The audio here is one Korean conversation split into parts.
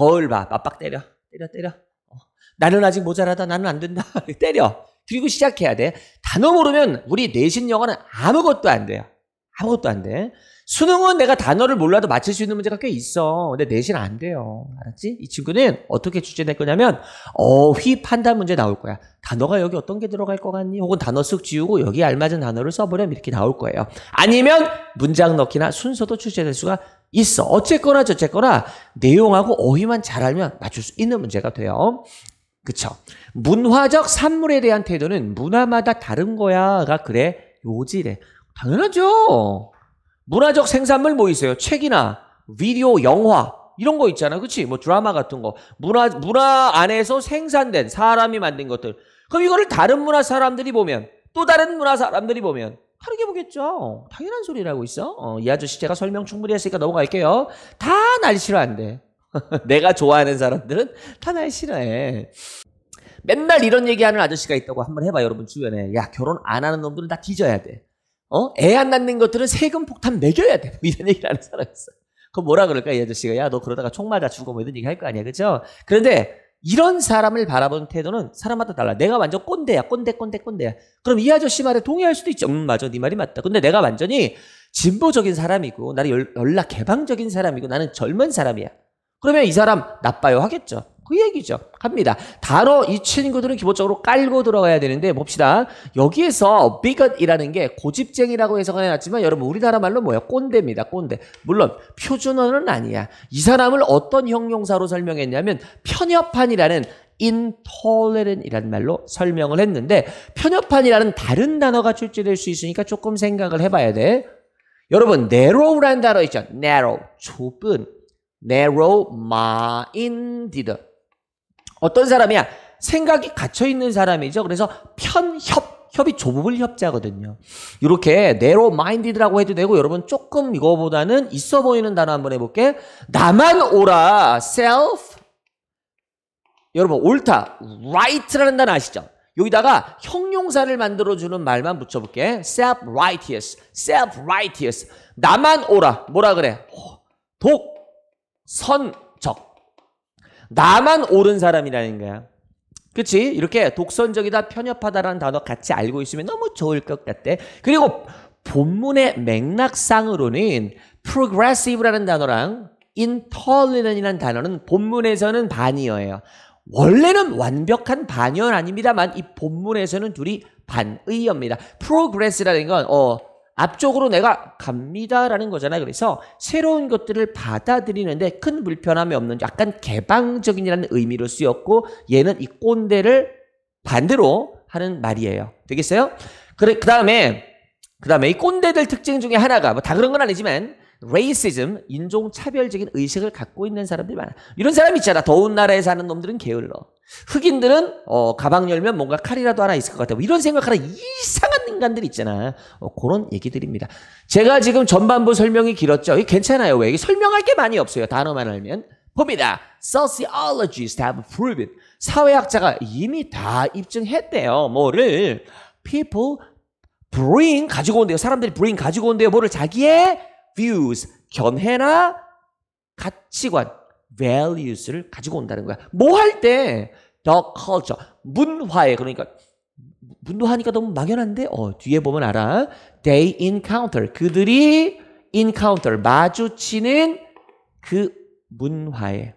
거울 봐. 빡빡 때려. 때려, 때려. 어. 나는 아직 모자라다. 나는 안 된다. 때려. 그리고 시작해야 돼. 단어 모르면 우리 내신 영어는 아무것도 안 돼요. 아무것도 안 돼. 수능은 내가 단어를 몰라도 맞출수 있는 문제가 꽤 있어. 근데 내신 안 돼요. 알았지? 이 친구는 어떻게 출제될 거냐면 어휘 판단 문제 나올 거야. 단어가 여기 어떤 게 들어갈 것 같니? 혹은 단어 쓱 지우고 여기 알맞은 단어를 써보렴 이렇게 나올 거예요. 아니면 문장 넣기나 순서도 출제될 수가 있어. 어쨌거나 저쨌거나 내용하고 어휘만 잘 알면 맞출 수 있는 문제가 돼요. 그쵸? 문화적 산물에 대한 태도는 문화마다 다른 거야가 그래 요지래. 당연하죠. 문화적 생산물 뭐 있어요? 책이나 비디오, 영화 이런 거 있잖아. 그치? 뭐 드라마 같은 거. 문화, 문화 안에서 생산된 사람이 만든 것들. 그럼 이거를 다른 문화 사람들이 보면 또 다른 문화 사람들이 보면 다르게 보겠죠. 당연한 소리라고 있어. 어, 이 아저씨 제가 설명 충분히 했으니까 넘어갈게요. 다 날 싫어한대. 내가 좋아하는 사람들은 다 날 싫어해. 맨날 이런 얘기하는 아저씨가 있다고 한번 해봐 여러분 주변에. 야 결혼 안 하는 놈들은 다 뒤져야 돼. 어? 애 안 낳는 것들은 세금 폭탄 매겨야 돼. 뭐 이런 얘기를 하는 사람 있어. 그럼 뭐라 그럴까 이 아저씨가 야 너 그러다가 총 맞아 죽어 뭐 이런 얘기 할거 아니야 그죠? 그런데 이런 사람을 바라보는 태도는 사람마다 달라. 내가 완전 꼰대야, 꼰대, 꼰대, 꼰대야. 그럼 이 아저씨 말에 동의할 수도 있죠. 음, 맞아, 네 말이 맞다. 근데 내가 완전히 진보적인 사람이고, 나는 연락 개방적인 사람이고, 나는 젊은 사람이야. 그러면 이 사람 나빠요 하겠죠. 그 얘기죠. 갑니다. 단어 이 친구들은 기본적으로 깔고 들어가야 되는데 봅시다. 여기에서 비것이라는 게 고집쟁이라고 해석을 해놨지만 여러분 우리나라 말로 뭐예요? 꼰대입니다. 꼰대. 물론 표준어는 아니야. 이 사람을 어떤 형용사로 설명했냐면 편협한이라는 intolerant이라는 말로 설명을 했는데 편협한이라는 다른 단어가 출제될 수 있으니까 조금 생각을 해봐야 돼. 여러분 narrow라는 단어 있죠. narrow 좁은 narrow-minded 어떤 사람이야? 생각이 갇혀 있는 사람이죠. 그래서 편협 협이 부을 협자거든요. 이렇게 네로 마인디드라고 해도 되고 여러분 조금 이거보다는 있어 보이는 단어 한번 해볼게. 나만 오라 self 여러분 옳다 right라는 단어 아시죠? 여기다가 형용사를 만들어주는 말만 붙여볼게. self-righteous, self-righteous. 나만 오라. 뭐라 그래? 독, 선, 적. 나만 옳은 사람이라는 거야. 그치? 이렇게 독선적이다, 편협하다라는 단어 같이 알고 있으면 너무 좋을 것 같대. 그리고 본문의 맥락상으로는 progressive라는 단어랑 intolerant이라는 단어는 본문에서는 반이어예요. 원래는 완벽한 반열 아닙니다만 이 본문에서는 둘이 반의어입니다. progress라는 건 어, 앞쪽으로 내가 갑니다라는 거잖아요. 그래서 새로운 것들을 받아들이는데 큰 불편함이 없는 약간 개방적인이라는 의미로 쓰였고 얘는 이 꼰대를 반대로 하는 말이에요. 되겠어요? 그래 그다음에 그다음에 이 꼰대들 특징 중에 하나가 뭐 다 그런 건 아니지만 레이시즘 인종차별적인 의식을 갖고 있는 사람들이 많아. 이런 사람 있잖아. 더운 나라에 사는 놈들은 게을러. 흑인들은 어, 가방 열면 뭔가 칼이라도 하나 있을 것 같아. 뭐 이런 생각하는 이상한 인간들 있잖아. 어, 그런 얘기들입니다. 제가 지금 전반부 설명이 길었죠. 이 괜찮아요. 왜? 설명할 게 많이 없어요. 단어만 알면. 봅니다. Sociologists have proven. 사회학자가 이미 다 입증했대요. 뭐를 people bring 가지고 온대요. 사람들이 bring 가지고 온대요. 뭐를 자기의 views, 견해나 가치관 values를 가지고 온다는 거야. 뭐 할때 the culture 문화에 그러니까 문화하니까 너무 막연한데 어 뒤에 보면 알아. They encounter 그들이 encounter 마주치는 그 문화에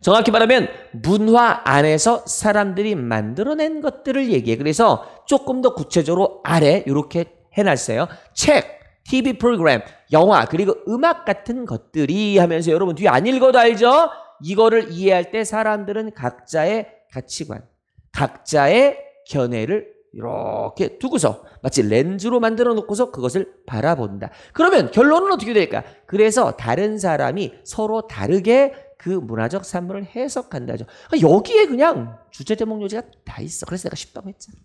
정확히 말하면 문화 안에서 사람들이 만들어낸 것들을 얘기해. 그래서 조금 더 구체적으로 아래 이렇게 해놨어요. 책 TV 프로그램, 영화, 그리고 음악 같은 것들이 하면서 여러분 뒤에 안 읽어도 알죠? 이거를 이해할 때 사람들은 각자의 가치관, 각자의 견해를 이렇게 두고서 마치 렌즈로 만들어 놓고서 그것을 바라본다. 그러면 결론은 어떻게 될까? 그래서 다른 사람이 서로 다르게 그 문화적 산물을 해석한다죠. 여기에 그냥 주제 제목 요지가 다 있어. 그래서 내가 쉽다고 했잖아.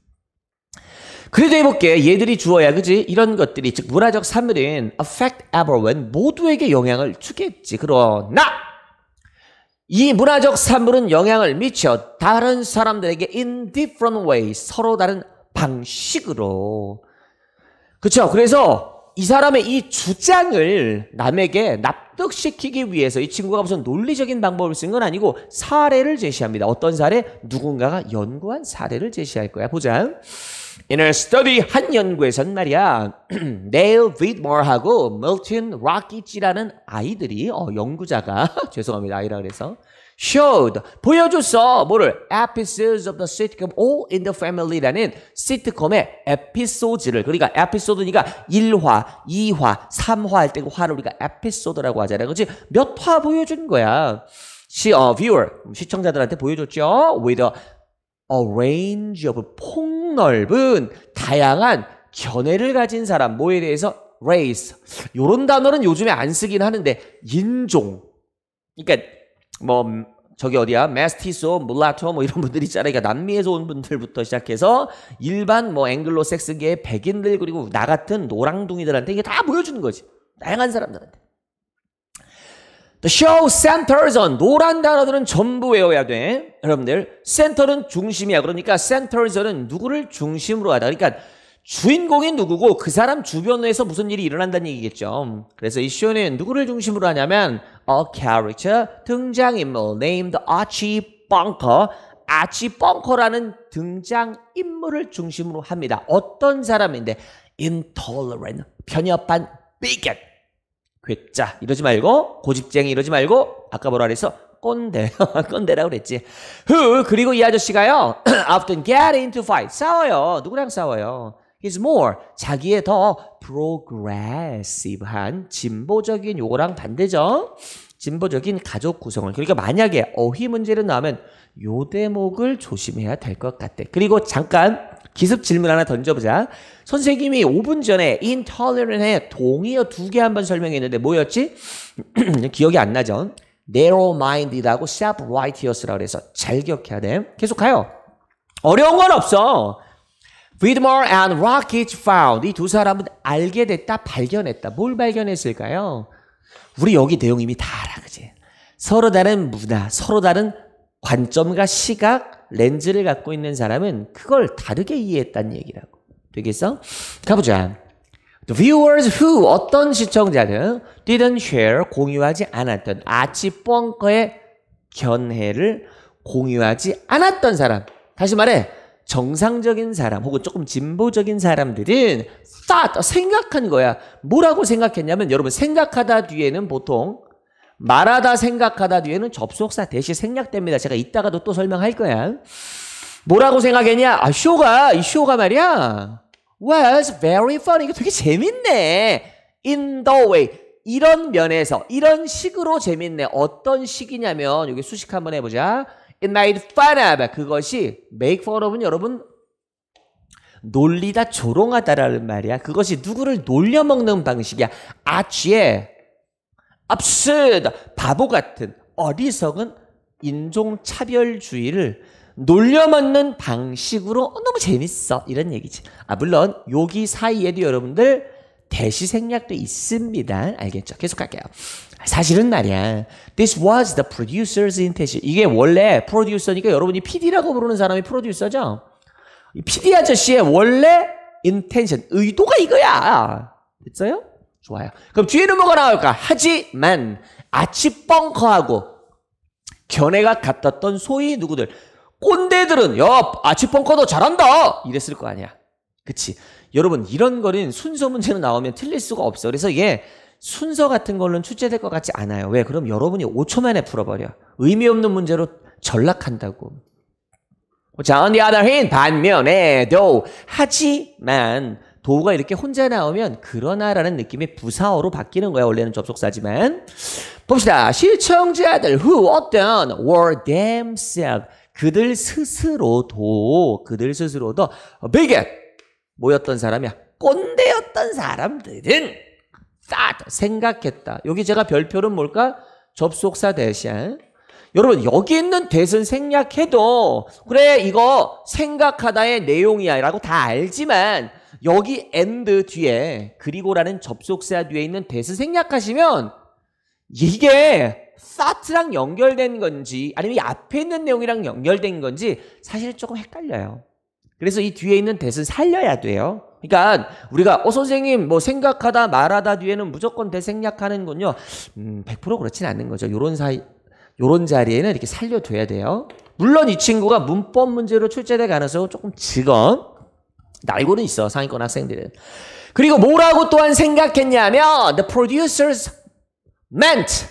그래도 해볼게. 얘들이 주어야 그지? 이런 것들이 즉 문화적 사물인 affect everyone 모두에게 영향을 주겠지. 그러나 이 문화적 사물은 영향을 미쳐 다른 사람들에게 in different ways 서로 다른 방식으로 그렇 그래서 이 사람의 이 주장을 남에게 납득시키기 위해서 이 친구가 무슨 논리적인 방법을 쓴 건 아니고 사례를 제시합니다. 어떤 사례? 누군가가 연구한 사례를 제시할 거야. 보자. In a study 한 연구에서는 말이야 네일 비드머하고 멀튼 락키치라는 아이들이 어, 연구자가 죄송합니다 아이라 그래서 showed 보여줬어 뭐를 episodes of the sitcom All in the Family라는 시트콤의 에피소드를 그러니까 에피소드니까 1화, 2화, 3화 할 때 화를 우리가 에피소드라고 하잖아요 그렇지 몇화 보여준 거야 시, 어, viewer 시청자들한테 보여줬죠 with a a range of 폭넓은 다양한 견해를 가진 사람 뭐에 대해서 race 요런 단어는 요즘에 안 쓰긴 하는데 인종 그러니까 뭐 저기 어디야 메스티소 몰라토 뭐 이런 분들 있잖아요 그러니까 남미에서 온 분들부터 시작해서 일반 뭐앵글로색스계 백인들 그리고 나 같은 노랑둥이들한테 이게 다 보여주는 거지 다양한 사람들한테 The show centers on 노란 단어들은 전부 외워야 돼. 여러분들 center는 중심이야. 그러니까 centers o 누구를 중심으로 하다. 그러니까 주인공이 누구고 그 사람 주변에서 무슨 일이 일어난다는 얘기겠죠. 그래서 이 쇼는 누구를 중심으로 하냐면 a character 등장인물 named Archie Bunker 아치 뻥커라는 등장 인물을 중심으로 합니다. 어떤 사람인데 intolerant 편협한 bigot 괴짜 이러지 말고 고집쟁이 이러지 말고 아까 뭐라 그래서 꼰대 꼰대라고 그랬지 w h 그리고 이 아저씨가요 often get into fight 싸워요 누구랑 싸워요 is more 자기의 더 progressive한 진보적인 요거랑 반대죠 진보적인 가족 구성을 그러니까 만약에 어휘 문제를 나오면 요 대목을 조심해야 될 것 같아 그리고 잠깐 기습 질문 하나 던져보자. 선생님이 5분 전에 intolerant의 동의어 두 개 한번 설명했는데 뭐였지? 기억이 안 나죠? narrow-minded하고 self-righteous라고 해서 잘 기억해야 돼. 계속 가요. 어려운 건 없어. Widmore and r o c k a g found. 이 두 사람은 알게 됐다, 발견했다. 뭘 발견했을까요? 우리 여기 내용 이미 다 알아, 그지? 서로 다른 문화, 서로 다른 관점과 시각, 렌즈를 갖고 있는 사람은 그걸 다르게 이해했다는 얘기라고. 되겠어? 가보자. The viewers who 어떤 시청자는 didn't share 공유하지 않았던 아치 뻥커의 견해를 공유하지 않았던 사람. 다시 말해 정상적인 사람 혹은 조금 진보적인 사람들은 thought 생각한 거야. 뭐라고 생각했냐면 여러분 생각하다 뒤에는 보통 말하다 생각하다 뒤에는 접속사 대시 생략됩니다. 제가 이따가도 또 설명할 거야. 뭐라고 생각했냐? 아, 쇼가, 이 쇼가 말이야. was very f u n 이거 되게 재밌네. in the way. 이런 면에서, 이런 식으로 재밌네. 어떤 식이냐면, 여기 수식 한번 해보자. it made fun of. 그것이, make fun of는 여러분, 놀리다 조롱하다라는 말이야. 그것이 누구를 놀려먹는 방식이야. 아치에 absurd, 바보 같은 어리석은 인종차별주의를 놀려먹는 방식으로 어, 너무 재밌어 이런 얘기지. 아 물론 여기 사이에도 여러분들 대시 생략도 있습니다. 알겠죠? 계속 할게요. 사실은 말이야. This was the producer's intention. 이게 원래 프로듀서니까 여러분이 PD라고 부르는 사람이 프로듀서죠. PD 아저씨의 원래 intention 의도가 이거야. 됐어요? 좋아요. 그럼 뒤에는 뭐가 나올까? 하지만 아치 뻥커하고 견해가 같았던 소위 누구들 꼰대들은 야 아치 뻥커도 잘한다 이랬을 거 아니야. 그치? 여러분 이런 거는 순서 문제로 나오면 틀릴 수가 없어. 그래서 이게 순서 같은 걸로는 출제될 것 같지 않아요. 왜? 그럼 여러분이 5초 만에 풀어버려. 의미 없는 문제로 전락한다고. 자, on the other hand, 반면에도 하지만 도가 이렇게 혼자 나오면 그러나라는 느낌의 부사어로 바뀌는 거야. 원래는 접속사지만. 봅시다. 시청자들 who 어떤 were themselves 그들 스스로도 그들 스스로도 bigot 뭐였던 사람이야. 꼰대였던 사람들은 thought 생각했다. 여기 제가 별표는 뭘까? 접속사 대신 여러분 여기 있는 대선 생략해도 그래 이거 생각하다의 내용이야 라고 다 알지만 여기 and 뒤에 그리고라는 접속사 뒤에 있는 대스 생략하시면 이게 t h o t 랑 연결된 건지 아니면 이 앞에 있는 내용이랑 연결된 건지 사실 조금 헷갈려요. 그래서 이 뒤에 있는 대스 살려야 돼요. 그러니까 우리가 어 선생님 뭐 생각하다 말하다 뒤에는 무조건 대생략하는군요. 음, 100% 그렇진 않는 거죠. 요런 사이 요런 자리에는 이렇게 살려둬야 돼요. 물론 이 친구가 문법 문제로 출제될 가능성은 조금 적은 알고는 있어 상위권 학생들은. 그리고 뭐라고 또한 생각했냐면 the producers meant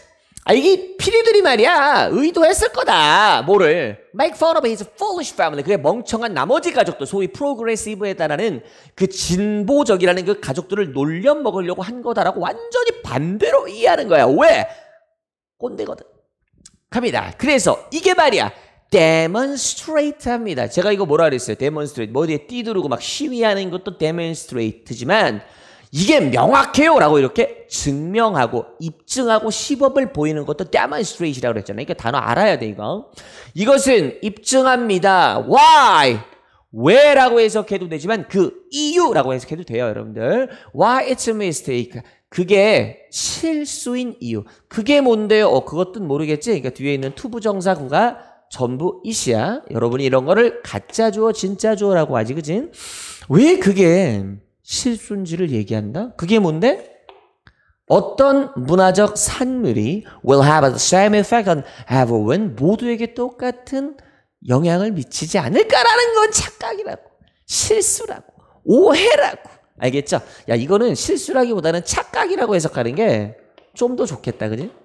아 이게 피디들이 말이야 의도했을 거다 뭐를 make fun of his foolish family 그게 멍청한 나머지 가족들 소위 프로그레시브에 다라는그 진보적이라는 그 가족들을 놀려 먹으려고 한 거다라고 완전히 반대로 이해하는 거야 왜 꼰대거든 갑니다 그래서 이게 말이야 demonstrate합니다. 제가 이거 뭐라 그랬어요? demonstrate. 뭐 어디에 띠두르고 막 시위하는 것도 demonstrate지만 이게 명확해요라고 이렇게 증명하고 입증하고 시법을 보이는 것도 demonstrate라고 그랬잖아요. 그러니까 단어 알아야 돼 이거. 이것은 입증합니다. Why? 왜라고 해석해도 되지만 그 이유라고 해석해도 돼요, 여러분들. Why it's a mistake. 그게 실수인 이유. 그게 뭔데요? 어, 그것도 모르겠지. 그러니까 뒤에 있는 투부정사구가 전부 이시야. 여러분이 이런 거를 가짜 주어, 진짜 주어라고 하지, 그지? 왜 그게 실수인지를 얘기한다? 그게 뭔데? 어떤 문화적 산물이 will have the same effect on everyone 모두에게 똑같은 영향을 미치지 않을까라는 건 착각이라고 실수라고 오해라고 알겠죠? 야 이거는 실수라기보다는 착각이라고 해석하는 게 좀 더 좋겠다 그지?